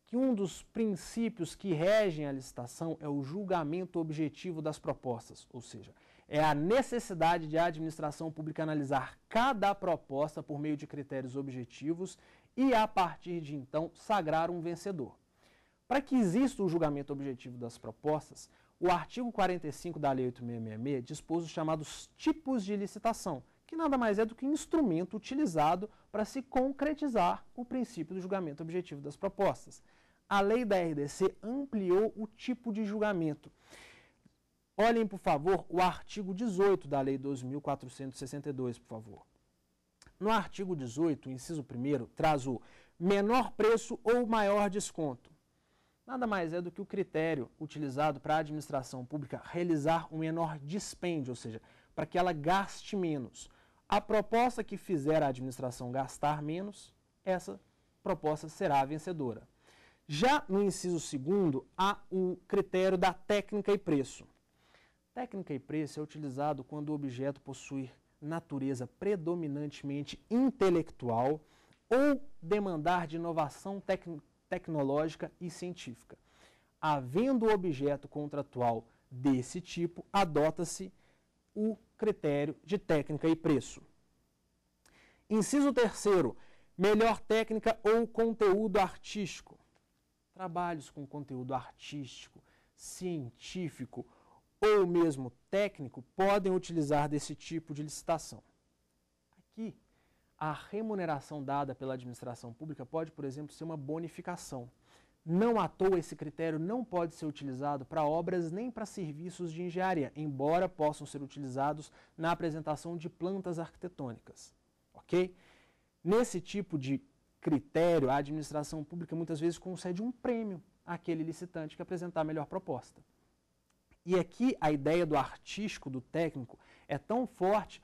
Speaker 1: que um dos princípios que regem a licitação é o julgamento objetivo das propostas, ou seja, é a necessidade de a administração pública analisar cada proposta por meio de critérios objetivos e, a partir de então, sagrar um vencedor. Para que exista o julgamento objetivo das propostas, o artigo 45 da Lei 8666 dispôs os chamados tipos de licitação, que nada mais é do que instrumento utilizado para se concretizar o princípio do julgamento objetivo das propostas. A lei da RDC ampliou o tipo de julgamento. Olhem, por favor, o artigo 18 da Lei 2462, por favor. No artigo 18, inciso 1, traz o menor preço ou maior desconto. Nada mais é do que o critério utilizado para a administração pública realizar o um menor dispêndio, ou seja, para que ela gaste menos. A proposta que fizer a administração gastar menos, essa proposta será a vencedora. Já no inciso segundo, há o critério da técnica e preço. Técnica e preço é utilizado quando o objeto possui natureza predominantemente intelectual ou demandar de inovação tec tecnológica e científica. Havendo objeto contratual desse tipo, adota-se o critério de técnica e preço. Inciso terceiro, melhor técnica ou conteúdo artístico. Trabalhos com conteúdo artístico, científico ou mesmo técnico podem utilizar desse tipo de licitação. Aqui, a remuneração dada pela administração pública pode, por exemplo, ser uma bonificação. Não à toa esse critério não pode ser utilizado para obras nem para serviços de engenharia, embora possam ser utilizados na apresentação de plantas arquitetônicas, ok? Nesse tipo de critério, a administração pública muitas vezes concede um prêmio àquele licitante que apresentar a melhor proposta. E aqui a ideia do artístico, do técnico, é tão forte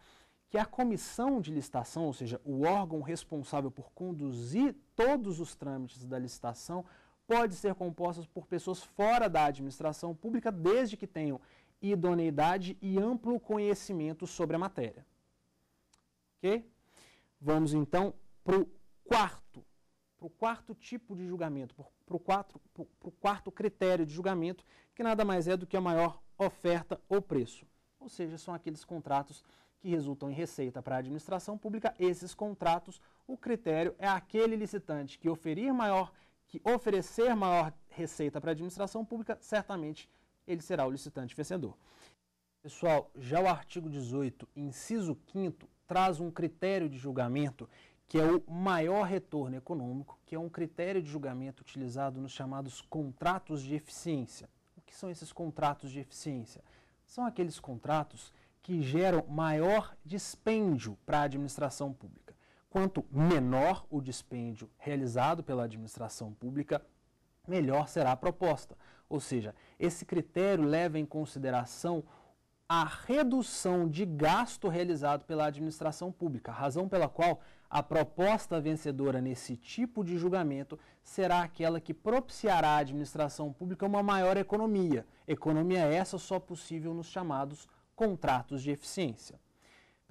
Speaker 1: que a comissão de licitação, ou seja, o órgão responsável por conduzir todos os trâmites da licitação, pode ser compostas por pessoas fora da administração pública desde que tenham idoneidade e amplo conhecimento sobre a matéria. Ok? Vamos então para o quarto, para o quarto tipo de julgamento, para o quarto, quarto critério de julgamento, que nada mais é do que a maior oferta ou preço. Ou seja, são aqueles contratos que resultam em receita para a administração pública. Esses contratos, o critério é aquele licitante que oferir maior que oferecer maior receita para a administração pública, certamente ele será o licitante vencedor. Pessoal, já o artigo 18, inciso 5 traz um critério de julgamento que é o maior retorno econômico, que é um critério de julgamento utilizado nos chamados contratos de eficiência. O que são esses contratos de eficiência? São aqueles contratos que geram maior dispêndio para a administração pública. Quanto menor o dispêndio realizado pela administração pública, melhor será a proposta. Ou seja, esse critério leva em consideração a redução de gasto realizado pela administração pública, razão pela qual a proposta vencedora nesse tipo de julgamento será aquela que propiciará à administração pública uma maior economia. Economia essa só possível nos chamados contratos de eficiência.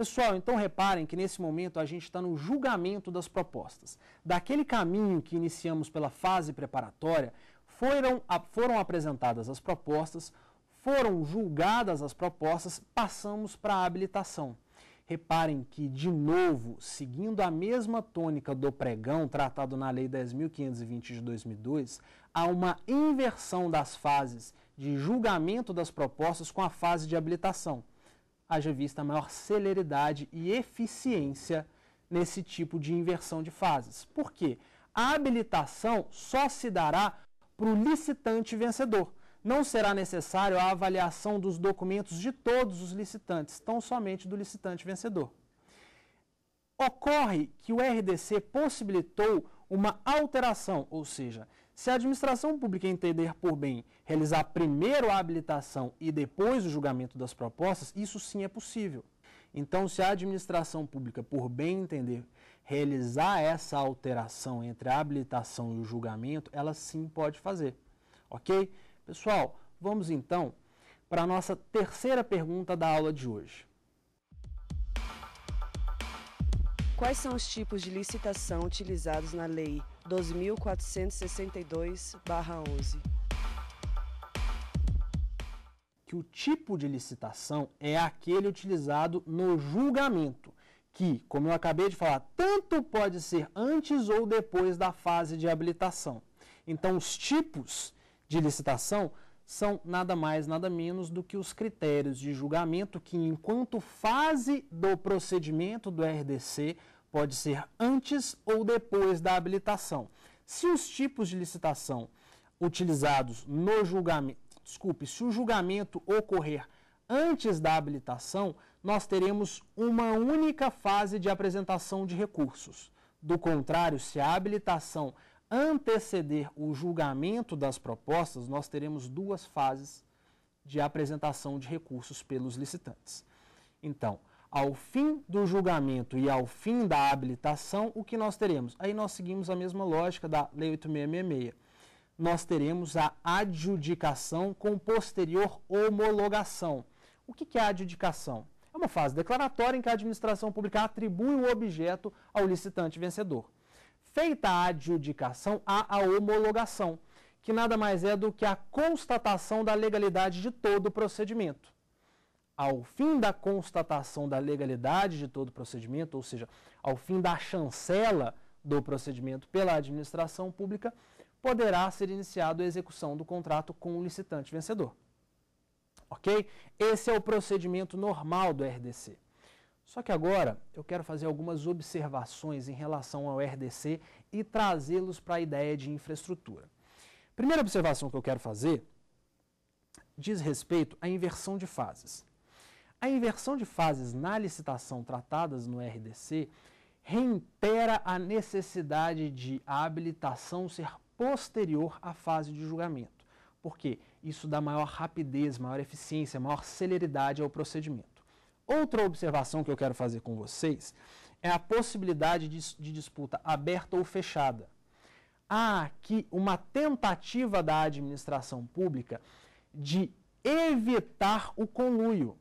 Speaker 1: Pessoal, então reparem que nesse momento a gente está no julgamento das propostas. Daquele caminho que iniciamos pela fase preparatória, foram, foram apresentadas as propostas, foram julgadas as propostas, passamos para a habilitação. Reparem que, de novo, seguindo a mesma tônica do pregão tratado na Lei 10.520 de 2002, há uma inversão das fases de julgamento das propostas com a fase de habilitação haja vista maior celeridade e eficiência nesse tipo de inversão de fases. Por quê? A habilitação só se dará para o licitante vencedor. Não será necessário a avaliação dos documentos de todos os licitantes, tão somente do licitante vencedor. Ocorre que o RDC possibilitou uma alteração, ou seja, se a administração pública entender por bem realizar primeiro a habilitação e depois o julgamento das propostas, isso sim é possível. Então, se a administração pública, por bem entender, realizar essa alteração entre a habilitação e o julgamento, ela sim pode fazer. Ok? Pessoal, vamos então para a nossa terceira pergunta da aula de hoje. Quais são os tipos de licitação utilizados na Lei 2462-11? Que o tipo de licitação é aquele utilizado no julgamento, que, como eu acabei de falar, tanto pode ser antes ou depois da fase de habilitação. Então, os tipos de licitação são nada mais, nada menos do que os critérios de julgamento que, enquanto fase do procedimento do RDC, pode ser antes ou depois da habilitação. Se os tipos de licitação utilizados no julgamento, desculpe, se o julgamento ocorrer antes da habilitação, nós teremos uma única fase de apresentação de recursos. Do contrário, se a habilitação anteceder o julgamento das propostas, nós teremos duas fases de apresentação de recursos pelos licitantes. Então, ao fim do julgamento e ao fim da habilitação, o que nós teremos? Aí nós seguimos a mesma lógica da Lei 8666. Nós teremos a adjudicação com posterior homologação. O que é a adjudicação? É uma fase declaratória em que a administração pública atribui o objeto ao licitante vencedor. Feita a adjudicação, há a homologação, que nada mais é do que a constatação da legalidade de todo o procedimento ao fim da constatação da legalidade de todo o procedimento, ou seja, ao fim da chancela do procedimento pela administração pública, poderá ser iniciado a execução do contrato com o licitante vencedor. Ok? Esse é o procedimento normal do RDC. Só que agora eu quero fazer algumas observações em relação ao RDC e trazê-los para a ideia de infraestrutura. Primeira observação que eu quero fazer diz respeito à inversão de fases. A inversão de fases na licitação tratadas no RDC reitera a necessidade de a habilitação ser posterior à fase de julgamento, porque isso dá maior rapidez, maior eficiência, maior celeridade ao procedimento. Outra observação que eu quero fazer com vocês é a possibilidade de, de disputa aberta ou fechada. Há aqui uma tentativa da administração pública de evitar o conluio.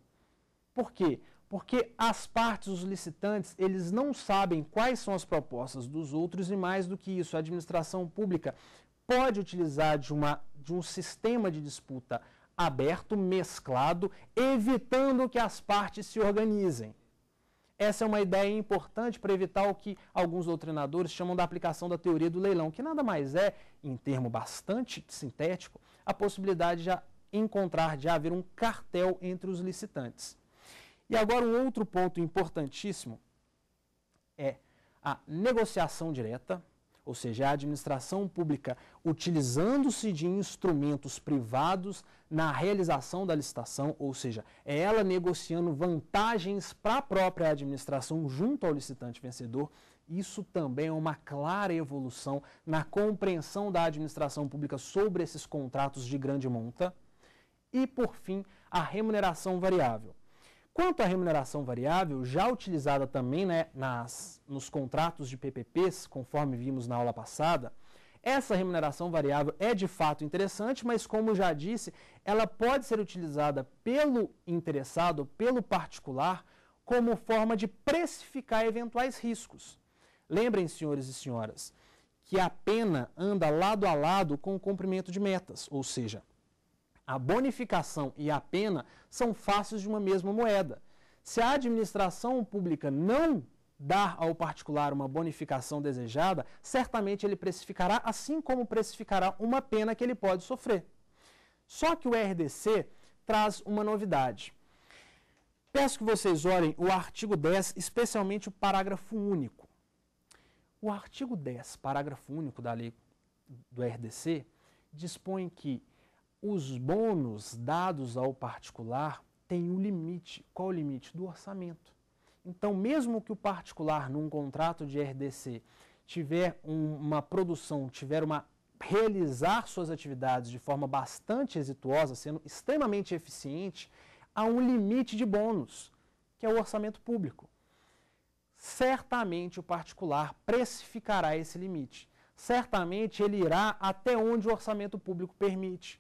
Speaker 1: Por quê? Porque as partes, os licitantes, eles não sabem quais são as propostas dos outros e mais do que isso, a administração pública pode utilizar de, uma, de um sistema de disputa aberto, mesclado, evitando que as partes se organizem. Essa é uma ideia importante para evitar o que alguns doutrinadores chamam da aplicação da teoria do leilão, que nada mais é, em termo bastante sintético, a possibilidade de encontrar, de haver um cartel entre os licitantes. E agora um outro ponto importantíssimo é a negociação direta, ou seja, a administração pública utilizando-se de instrumentos privados na realização da licitação, ou seja, é ela negociando vantagens para a própria administração junto ao licitante vencedor. Isso também é uma clara evolução na compreensão da administração pública sobre esses contratos de grande monta. E, por fim, a remuneração variável. Quanto à remuneração variável, já utilizada também né, nas, nos contratos de PPPs, conforme vimos na aula passada, essa remuneração variável é de fato interessante, mas como já disse, ela pode ser utilizada pelo interessado, pelo particular, como forma de precificar eventuais riscos. Lembrem, senhores e senhoras, que a pena anda lado a lado com o cumprimento de metas, ou seja, a bonificação e a pena são faces de uma mesma moeda. Se a administração pública não dar ao particular uma bonificação desejada, certamente ele precificará, assim como precificará uma pena que ele pode sofrer. Só que o RDC traz uma novidade. Peço que vocês olhem o artigo 10, especialmente o parágrafo único. O artigo 10, parágrafo único da lei do RDC, dispõe que os bônus dados ao particular têm um limite. Qual o limite? Do orçamento. Então, mesmo que o particular, num contrato de RDC, tiver um, uma produção, tiver uma realizar suas atividades de forma bastante exitosa, sendo extremamente eficiente, há um limite de bônus, que é o orçamento público. Certamente o particular precificará esse limite. Certamente ele irá até onde o orçamento público permite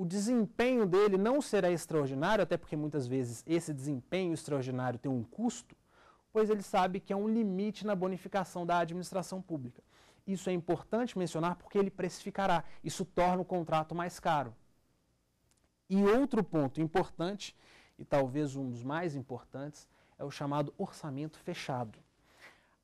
Speaker 1: o desempenho dele não será extraordinário, até porque muitas vezes esse desempenho extraordinário tem um custo, pois ele sabe que é um limite na bonificação da administração pública. Isso é importante mencionar porque ele precificará, isso torna o contrato mais caro. E outro ponto importante, e talvez um dos mais importantes, é o chamado orçamento fechado.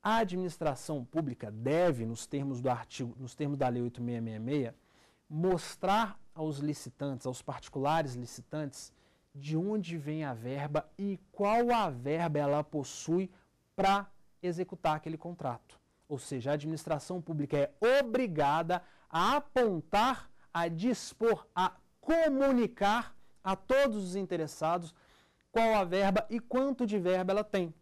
Speaker 1: A administração pública deve, nos termos do artigo, nos termos da lei 8666, mostrar aos licitantes, aos particulares licitantes, de onde vem a verba e qual a verba ela possui para executar aquele contrato. Ou seja, a administração pública é obrigada a apontar, a dispor, a comunicar a todos os interessados qual a verba e quanto de verba ela tem.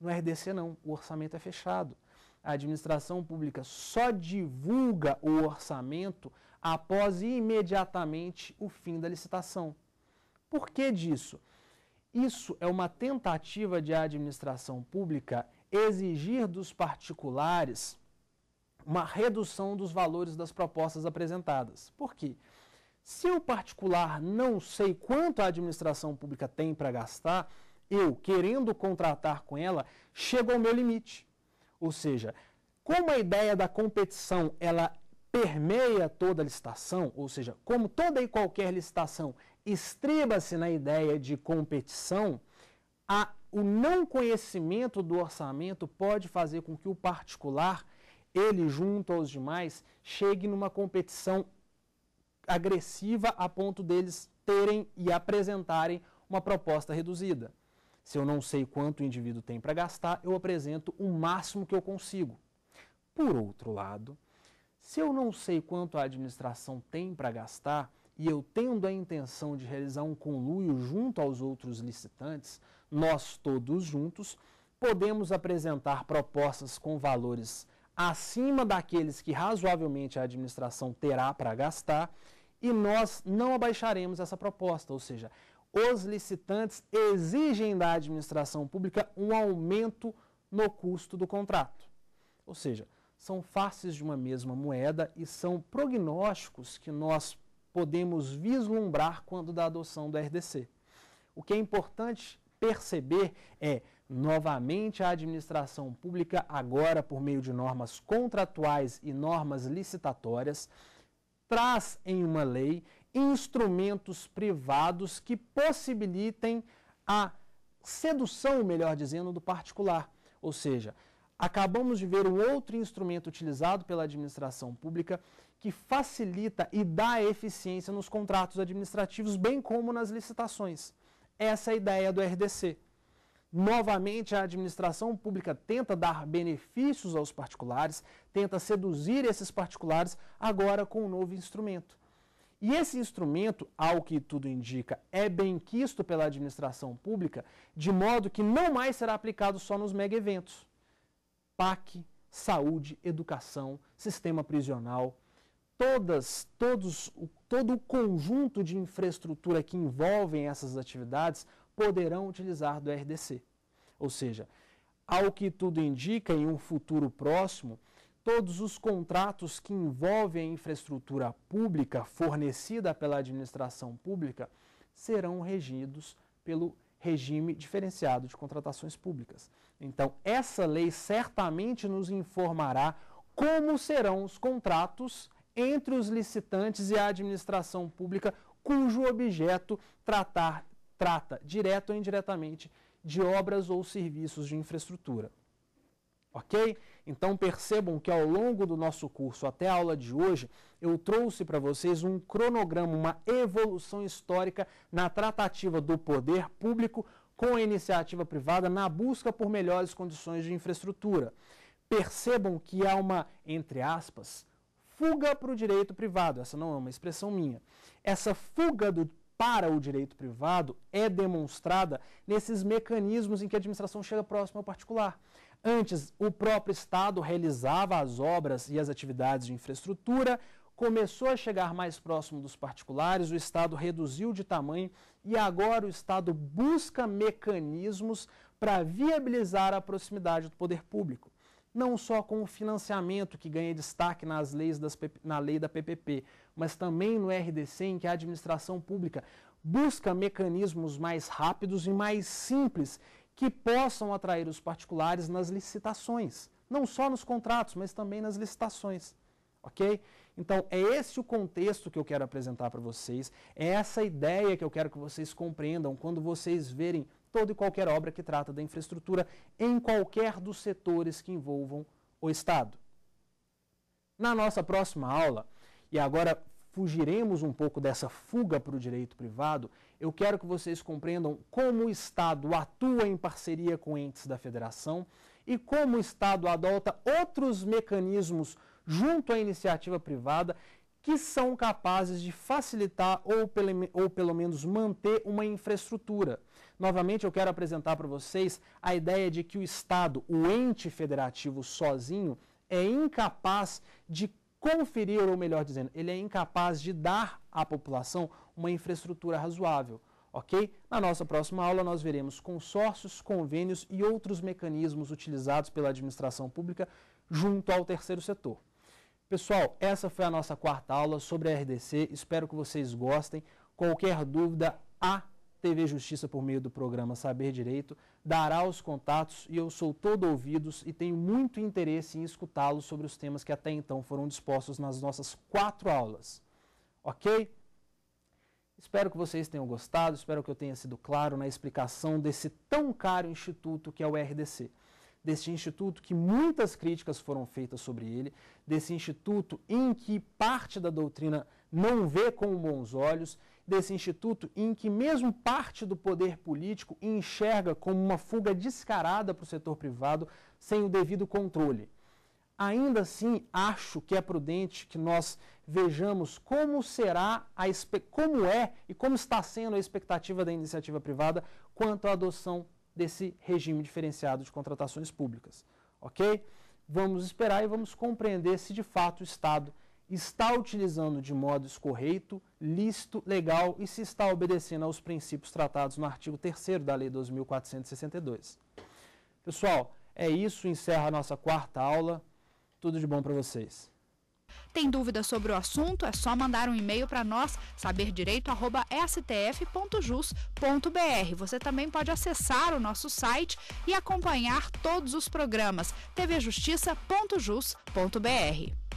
Speaker 1: No RDC não, o orçamento é fechado. A administração pública só divulga o orçamento após imediatamente o fim da licitação. Por que disso? Isso é uma tentativa de a administração pública exigir dos particulares uma redução dos valores das propostas apresentadas. Por quê? Se o particular não sei quanto a administração pública tem para gastar, eu, querendo contratar com ela, chego ao meu limite. Ou seja, como a ideia da competição ela permeia toda a licitação, ou seja, como toda e qualquer licitação estriba-se na ideia de competição, a, o não conhecimento do orçamento pode fazer com que o particular, ele junto aos demais, chegue numa competição agressiva a ponto deles terem e apresentarem uma proposta reduzida. Se eu não sei quanto o indivíduo tem para gastar, eu apresento o máximo que eu consigo. Por outro lado, se eu não sei quanto a administração tem para gastar e eu tendo a intenção de realizar um conluio junto aos outros licitantes, nós todos juntos podemos apresentar propostas com valores acima daqueles que razoavelmente a administração terá para gastar e nós não abaixaremos essa proposta, ou seja, os licitantes exigem da administração pública um aumento no custo do contrato. Ou seja, são faces de uma mesma moeda e são prognósticos que nós podemos vislumbrar quando da adoção do RDC. O que é importante perceber é, novamente, a administração pública, agora por meio de normas contratuais e normas licitatórias, traz em uma lei instrumentos privados que possibilitem a sedução, melhor dizendo, do particular. Ou seja, acabamos de ver o outro instrumento utilizado pela administração pública que facilita e dá eficiência nos contratos administrativos, bem como nas licitações. Essa é a ideia do RDC. Novamente, a administração pública tenta dar benefícios aos particulares, tenta seduzir esses particulares, agora com um novo instrumento. E esse instrumento, ao que tudo indica, é bem quisto pela administração pública, de modo que não mais será aplicado só nos mega eventos. PAC, saúde, educação, sistema prisional, todas, todos, todo o conjunto de infraestrutura que envolvem essas atividades poderão utilizar do RDC. Ou seja, ao que tudo indica, em um futuro próximo, todos os contratos que envolvem a infraestrutura pública fornecida pela administração pública serão regidos pelo regime diferenciado de contratações públicas. Então, essa lei certamente nos informará como serão os contratos entre os licitantes e a administração pública cujo objeto tratar, trata, direto ou indiretamente, de obras ou serviços de infraestrutura. Ok? Então percebam que ao longo do nosso curso até a aula de hoje, eu trouxe para vocês um cronograma, uma evolução histórica na tratativa do poder público com a iniciativa privada na busca por melhores condições de infraestrutura. Percebam que há uma, entre aspas, fuga para o direito privado. Essa não é uma expressão minha. Essa fuga do, para o direito privado é demonstrada nesses mecanismos em que a administração chega próxima ao particular. Antes, o próprio Estado realizava as obras e as atividades de infraestrutura, começou a chegar mais próximo dos particulares, o Estado reduziu de tamanho e agora o Estado busca mecanismos para viabilizar a proximidade do poder público. Não só com o financiamento que ganha destaque nas leis das, na lei da PPP, mas também no RDC, em que a administração pública busca mecanismos mais rápidos e mais simples que possam atrair os particulares nas licitações. Não só nos contratos, mas também nas licitações. Ok? Então, é esse o contexto que eu quero apresentar para vocês, é essa ideia que eu quero que vocês compreendam quando vocês verem toda e qualquer obra que trata da infraestrutura em qualquer dos setores que envolvam o Estado. Na nossa próxima aula, e agora fugiremos um pouco dessa fuga para o direito privado, eu quero que vocês compreendam como o Estado atua em parceria com entes da federação e como o Estado adota outros mecanismos junto à iniciativa privada que são capazes de facilitar ou pelo, ou pelo menos manter uma infraestrutura. Novamente, eu quero apresentar para vocês a ideia de que o Estado, o ente federativo sozinho, é incapaz de conferir, ou melhor dizendo, ele é incapaz de dar à população uma infraestrutura razoável. Ok? Na nossa próxima aula, nós veremos consórcios, convênios e outros mecanismos utilizados pela administração pública junto ao terceiro setor. Pessoal, essa foi a nossa quarta aula sobre a RDC. Espero que vocês gostem. Qualquer dúvida, a TV Justiça, por meio do programa Saber Direito, dará os contatos e eu sou todo ouvidos e tenho muito interesse em escutá-los sobre os temas que até então foram dispostos nas nossas quatro aulas. Ok? Espero que vocês tenham gostado, espero que eu tenha sido claro na explicação desse tão caro instituto que é o RDC desse instituto que muitas críticas foram feitas sobre ele, desse instituto em que parte da doutrina não vê com bons olhos, desse instituto em que mesmo parte do poder político enxerga como uma fuga descarada para o setor privado sem o devido controle. Ainda assim, acho que é prudente que nós vejamos como será a como é e como está sendo a expectativa da iniciativa privada quanto à adoção desse regime diferenciado de contratações públicas. Ok? Vamos esperar e vamos compreender se de fato o Estado está utilizando de modo correto, lícito, legal e se está obedecendo aos princípios tratados no artigo 3 da Lei 2462. Pessoal, é isso, encerra a nossa quarta aula. Tudo de bom para vocês. Tem dúvida sobre o assunto? É só mandar um e-mail para nós, saberdireito@stf.jus.br. Você também pode acessar o nosso site e acompanhar todos os programas tvjustiça.jus.br.